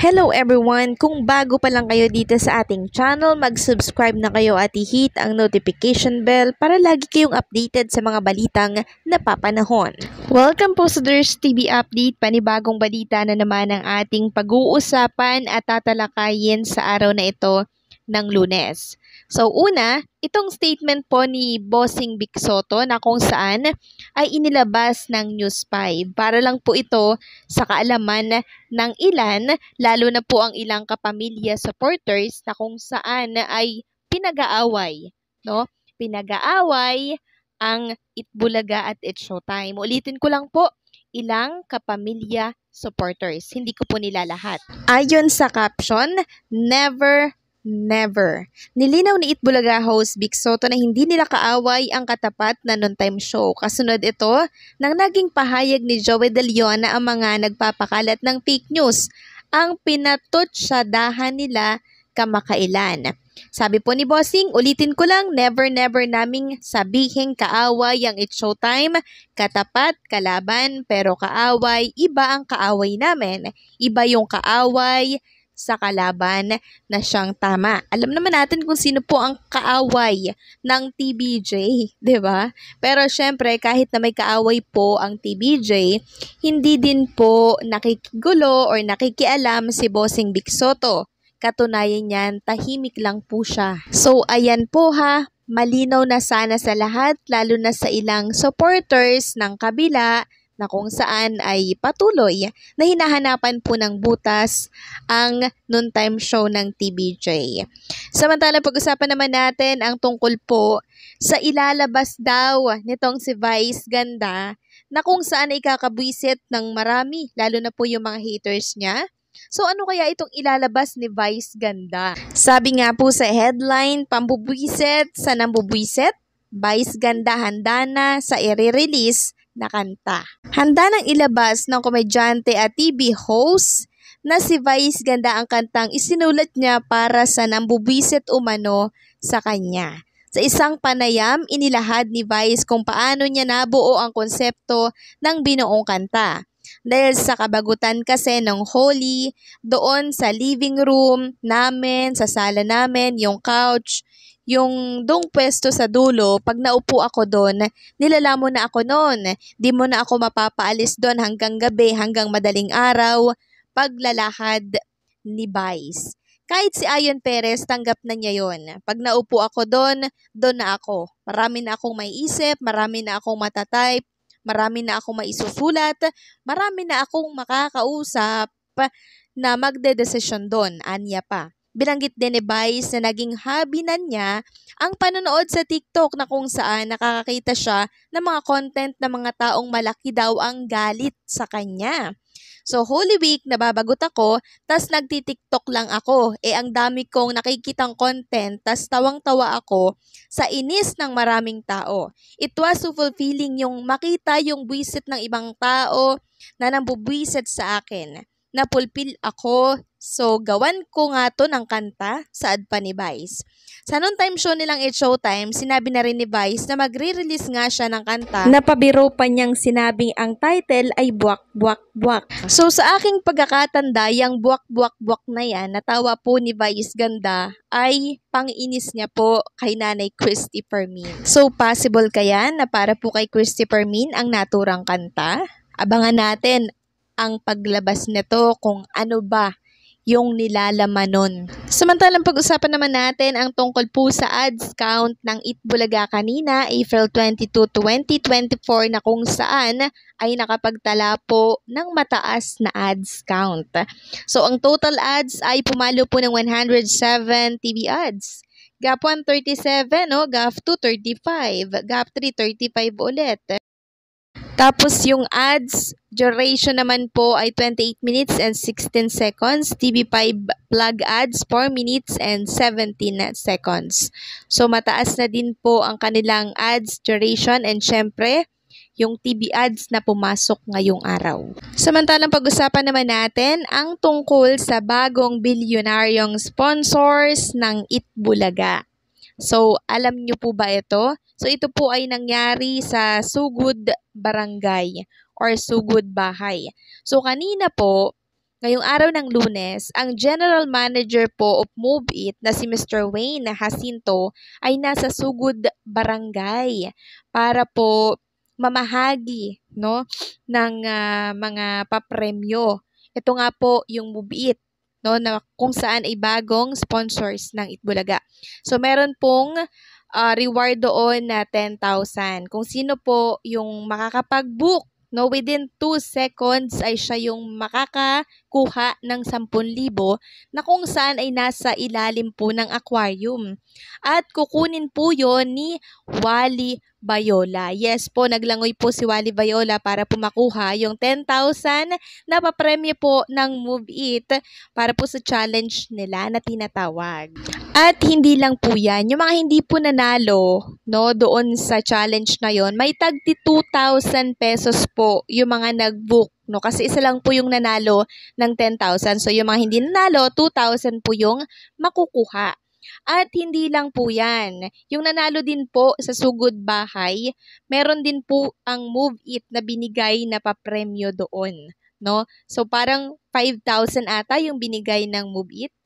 Hello everyone! Kung bago pa lang kayo dito sa ating channel, mag-subscribe na kayo at i-hit ang notification bell para lagi kayong updated sa mga balitang napapanahon. Welcome po sa Durs TV Update, panibagong balita na naman ang ating pag-uusapan at tatalakayin sa araw na ito ng lunes. So una, itong statement po ni Bossing Big Soto na kung saan ay inilabas ng News 5 para lang po ito sa kaalaman ng ilan, lalo na po ang ilang kapamilya supporters na kung saan ay pinag-aaway, no? Pinag-aaway ang Itbulaga at It Showtime. Ulitin ko lang po, ilang kapamilya supporters. Hindi ko po nila lahat. Ayon sa caption, never Never. Nilinaw ni Itbulaga host Big Soto na hindi nila kaaway ang katapat na non-time show. Kasunod ito nang naging pahayag ni Joey De Leon na ang mga nagpapakalat ng fake news ang pinatutsyadahan nila kamakailan. Sabi po ni Bossing, ulitin ko lang, never never naming sabihin kaaway ang it's showtime, katapat, kalaban, pero kaaway, iba ang kaaway namin. Iba yung kaaway sa kalaban na siyang tama. Alam naman natin kung sino po ang kaaway ng TBJ, di ba? Pero syempre, kahit na may kaaway po ang TBJ, hindi din po nakikigulo or nakikialam si Bossing Big Soto. Katunayan niyan, tahimik lang po siya. So, ayan po ha, malinaw na sana sa lahat, lalo na sa ilang supporters ng kabila na kung saan ay patuloy na hinahanapan po ng butas ang noontime show ng TBJ. Samantala pag-usapan naman natin ang tungkol po sa ilalabas daw nitong si Vice Ganda na kung saan ay kakabwisit ng marami, lalo na po yung mga haters niya. So ano kaya itong ilalabas ni Vice Ganda? Sabi nga po sa headline, pambubwiset sa nambubwiset, Vice Ganda handa na sa i-release na kanta. Handa nang ilabas ng komedyante at TV host na si Vice Ganda ang kantang isinulat niya para sa nambubisit umano sa kanya. Sa isang panayam, inilahad ni Vice kung paano niya nabuo ang konsepto ng binuong kanta. Dahil sa kabagutan kasi ng Holy, doon sa living room namin, sa sala namin, yung couch, yung dong pwesto sa dulo, pag naupo ako doon, nilalamon na ako noon. Di mo na ako mapapaalis doon hanggang gabi, hanggang madaling araw, paglalakad ni Vice. Kahit si Ayon Perez, tanggap na niya yon. Pag naupo ako doon, doon na ako. Marami na akong maiisip, marami na akong matatype, marami na akong maisusulat, marami na akong makakausap na magdedesisyon doon, anya pa. Binanggit din ni Vice na naging hobby na niya ang panonood sa TikTok na kung saan nakakakita siya ng mga content ng mga taong malaki daw ang galit sa kanya. So Holy Week, nababagot ako, tas nagti-TikTok lang ako. Eh ang dami kong nakikitang content, tas tawang-tawa ako sa inis ng maraming tao. It was so fulfilling yung makita yung buwisit ng ibang tao na nambubwisit sa akin napulpil ako. So, gawan ko nga to ng kanta saad pa ni Vice. Sa noon time show nilang It's Showtime, sinabi na rin ni Vice na magre-release nga siya ng kanta. Napabiro pa niyang sinabing ang title ay Buwak Buwak Buwak. So sa aking pagkakatanda, yung Buwak Buwak Buwak na yan, natawa po ni Vice Ganda ay panginis niya po kay Nanay Christy Permin. So possible kaya na para po kay Christy Permin ang naturang kanta? Abangan natin ang paglabas nito kung ano ba yung nilalaman nun. Samantalang pag-usapan naman natin ang tungkol po sa ads count ng Itbulaga kanina, April 22, 2024 na kung saan ay nakapagtala po ng mataas na ads count. So ang total ads ay pumalo po ng 107 TV ads. GAP 137, no? GAP 235, GAP 335 ulit. Tapos yung ads, duration naman po ay 28 minutes and 16 seconds. TV5 plug ads, 4 minutes and 17 seconds. So mataas na din po ang kanilang ads duration and syempre, yung TV ads na pumasok ngayong araw. Samantalang pag-usapan naman natin ang tungkol sa bagong bilyonaryong sponsors ng Itbulaga. So, alam nyo po ba ito? So, ito po ay nangyari sa Sugod Barangay or Sugod Bahay. So, kanina po, Ngayong araw ng lunes, ang general manager po of Move It na si Mr. Wayne Jacinto ay nasa Sugod Barangay para po mamahagi no ng uh, mga papremyo. Ito nga po yung Move It no, na kung saan ay bagong sponsors ng Itbulaga. So, meron pong uh, reward doon na 10,000. Kung sino po yung makakapag-book no, within 2 seconds ay siya yung makaka kuha ng 10,000 na kung saan ay nasa ilalim po ng aquarium. At kukunin po yon ni Wally Bayola. Yes po, naglangoy po si Wally Bayola para po makuha yung 10,000 na papremyo po ng Move It para po sa challenge nila na tinatawag. At hindi lang po yan, yung mga hindi po nanalo no, doon sa challenge na yon, may tagti 2,000 pesos po yung mga nag-book no? Kasi isa lang po yung nanalo ng 10,000. So, yung mga hindi nanalo, 2,000 po yung makukuha. At hindi lang po yan. Yung nanalo din po sa sugod bahay, meron din po ang move it na binigay na papremyo doon. No? So parang 5,000 ata yung binigay ng move it.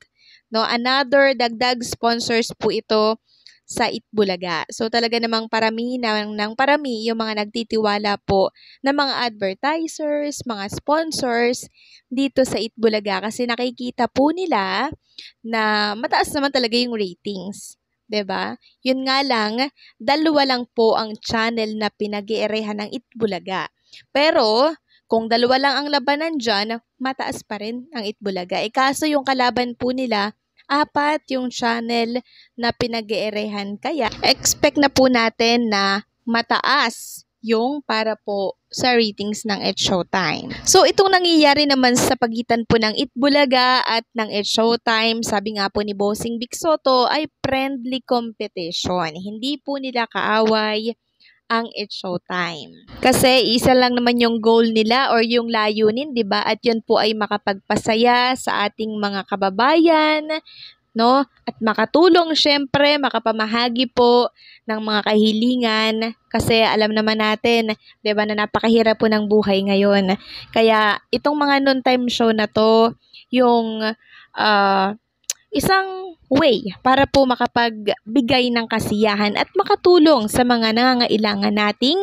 No? Another dagdag sponsors po ito sa Itbulaga. So talaga namang paramihin na ng parami yung mga nagtitiwala po ng mga advertisers, mga sponsors dito sa Itbulaga kasi nakikita po nila na mataas naman talaga yung ratings. 'di ba? Yun nga lang, dalawa lang po ang channel na pinag-ierehan ng Itbulaga. Pero kung dalawa lang ang labanan diyan, mataas pa rin ang Itbulaga. E kaso yung kalaban po nila apat yung channel na pinag-eerehan. Kaya expect na po natin na mataas yung para po sa ratings ng It Showtime. So, itong nangyayari naman sa pagitan po ng It Bulaga at ng It Showtime, sabi nga po ni Bossing Big Soto, ay friendly competition. Hindi po nila kaaway ang It's Showtime. Kasi isa lang naman yung goal nila or yung layunin, 'di ba? At 'yun po ay makapagpasaya sa ating mga kababayan, no? At makatulong syempre, makapamahagi po ng mga kahilingan kasi alam naman natin, 'di ba, na napakahirap po ng buhay ngayon. Kaya itong mga non-time show na 'to, yung uh, Isang way para po makapagbigay ng kasiyahan at makatulong sa mga nangangailangan nating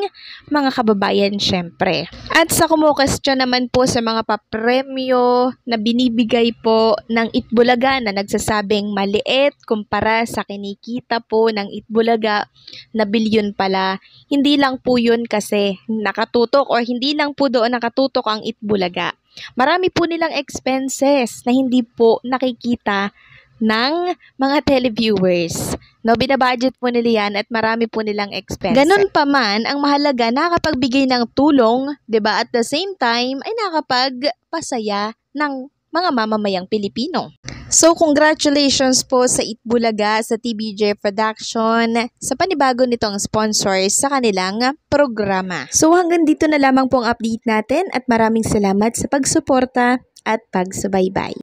mga kababayan syempre. At sa kumukestyon naman po sa mga papremyo na binibigay po ng Itbulaga na nagsasabing maliit kumpara sa kinikita po ng Itbulaga na bilyon pala, hindi lang po yun kasi nakatutok o hindi lang po doon nakatutok ang Itbulaga. Marami po nilang expenses na hindi po nakikita ng mga televiewers. No, binabudget po nila yan at marami po nilang expenses. Ganun pa man, ang mahalaga, nakapagbigay ng tulong, ba diba? at the same time, ay nakapagpasaya ng mga mamamayang Pilipino. So, congratulations po sa Itbulaga sa TBJ Production sa panibago nitong sponsors sa kanilang programa. So, hanggang dito na lamang po ang update natin at maraming salamat sa pagsuporta at pagsubaybay.